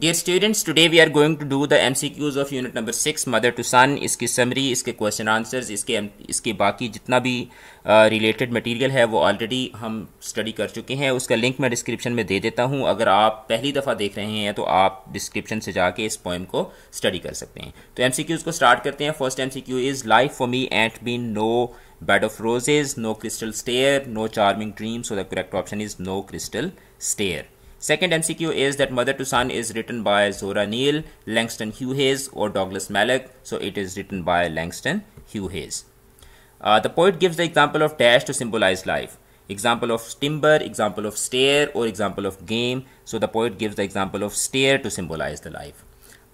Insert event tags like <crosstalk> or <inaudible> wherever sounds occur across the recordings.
Dear students today we are going to do the MCQs of unit number six mother to son इसकी summary इसके question answers इसके इसके बाकी जितना भी रिलेटेड uh, मटेरियल है वो ऑलरेडी हम स्टडी कर चुके हैं उसका लिंक मैं डिस्क्रिप्शन में दे देता हूँ अगर आप पहली दफ़ा देख रहे हैं तो आप डिस्क्रिप्शन से जाके इस पोएम को स्टडी कर सकते हैं तो एम को स्टार्ट करते हैं first M C Q is life for me ain't been no bed of roses no crystal stair no charming dream so the correct option is no crystal stair Second MCQ is that Mother to Son is written by Zora Neale, Langston Hugh Hayes, or Douglas Mallock. So it is written by Langston Hugh Hayes. Uh, the poet gives the example of dash to symbolize life. Example of timber, example of stair, or example of game. So the poet gives the example of stair to symbolize the life.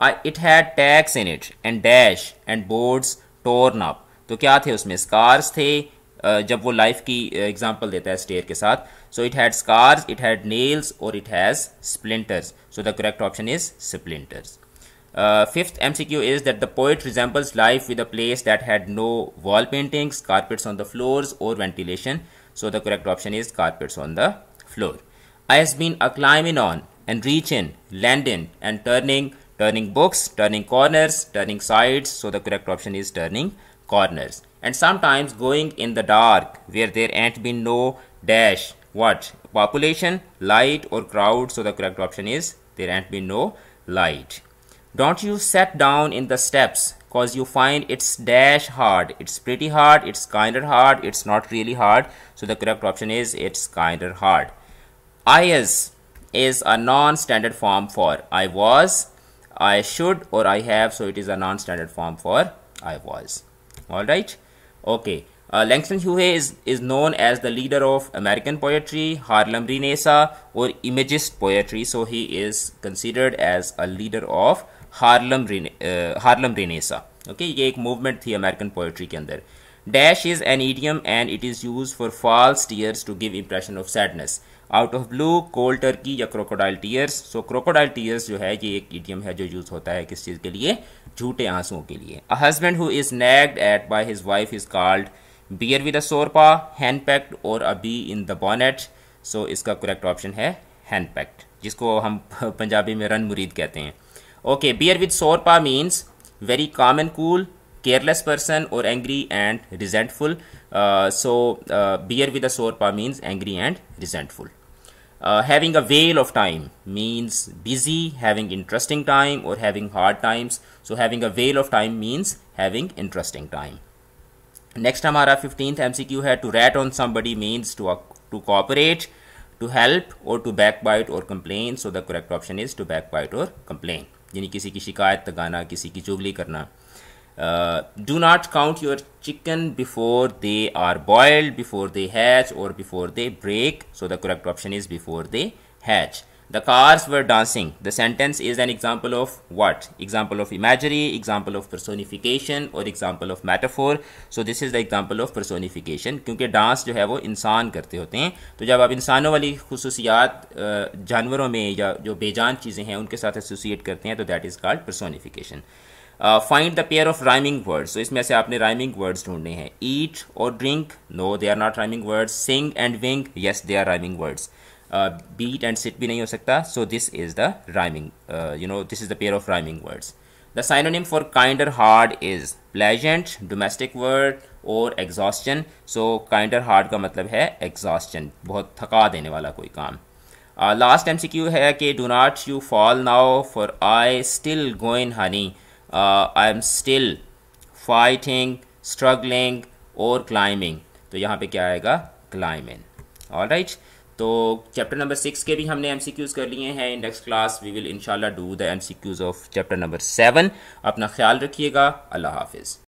Uh, it had tags in it and dash and boards torn up. So what were उसमें Scars? Uh, जब life life uh, example example देता है stair के साथ so it had scars it had nails और it has splinters so the correct option is splinters fifth MCQ is that the poet resembles life with a place that had no wall paintings, carpets on the floors, or ventilation. So the correct option is carpets on the floor. I has been a climbing on and reaching, landing and turning, turning books, turning corners, turning sides. So the correct option is turning corners and sometimes going in the dark where there ain't been no dash what population light or crowd so the correct option is there ain't been no light don't you set down in the steps cause you find it's dash hard it's pretty hard it's kinder hard it's not really hard so the correct option is it's kinder hard is is a non-standard form for i was i should or i have so it is a non-standard form for i was all right okay uh, Langston Hughes is, is known as the leader of American poetry, Harlem Renaissance, or Imagist poetry. So he is considered as a leader of Harlem uh, Harlem Renaissance. okay, ये एक movement थी American poetry के अंदर dash is an idiom and it is use for false tears to give impression of sadness out of blue cold turkey या crocodile tears so crocodile tears जो है ये एक ईडियम है जो यूज होता है किस चीज़ के लिए झूठे आंसुओं के लिए a husband who is nagged at by his wife is called bear with a sore paw henpecked और a bee in the bonnet so इसका करेक्ट ऑप्शन है हैंड पैक्ड जिसको हम <laughs> पंजाबी में रन मुरीद कहते हैं okay bear with sore paw means very common cool careless person or angry and resentful. Uh, so uh, beer with a sorpa means angry and resentful. Uh, having a veil of time means busy, having interesting time or having hard times. So having a veil of time means having interesting time. next hamara 15th mcq है to rat on somebody means to uh, to cooperate to help or to backbite or complain so the correct option is to backbite or complain yani kisi ki shikayat lagana kisi ki chugli karna do not count your chicken before they are boiled before they hatch और before they break so the correct option is before they hatch the cars were dancing the sentence is an example of what example of imagery example of personification और example of metaphor so this is the example of personification क्योंकि dance जो है वो इंसान करते होते हैं तो जब आप इंसानों वाली खसूसियात uh, जानवरों में या जो बेजान चीज़ें हैं उनके साथ एसोसिएट करते हैं तो that is called personification find the pair of rhyming words तो इसमें से आपने राइमिंग वर्ड्स ढूंढने हैं ईट और drink no they are not rhyming words sing and wing yes they are rhyming words beat and sit भी नहीं हो सकता so this is the rhyming you know this is the pair of rhyming words the synonym for kinder hard is pleasant domestic word और exhausting so kinder hard का मतलब है exhaustion बहुत थका देने वाला कोई काम लास्ट एम सी क्यू है कि do not you fall now for I still going honey uh, I am still fighting struggling और climbing तो यहाँ पे क्या आएगा climbing ऑल राइट तो चैप्टर नंबर सिक्स के भी हमने एम सी क्यूज़ कर लिए हैं इंडेक्स क्लास वी विल इनशाला do the M C Qs of chapter number seven अपना ख्याल रखिएगा अल्लाह हाफिज़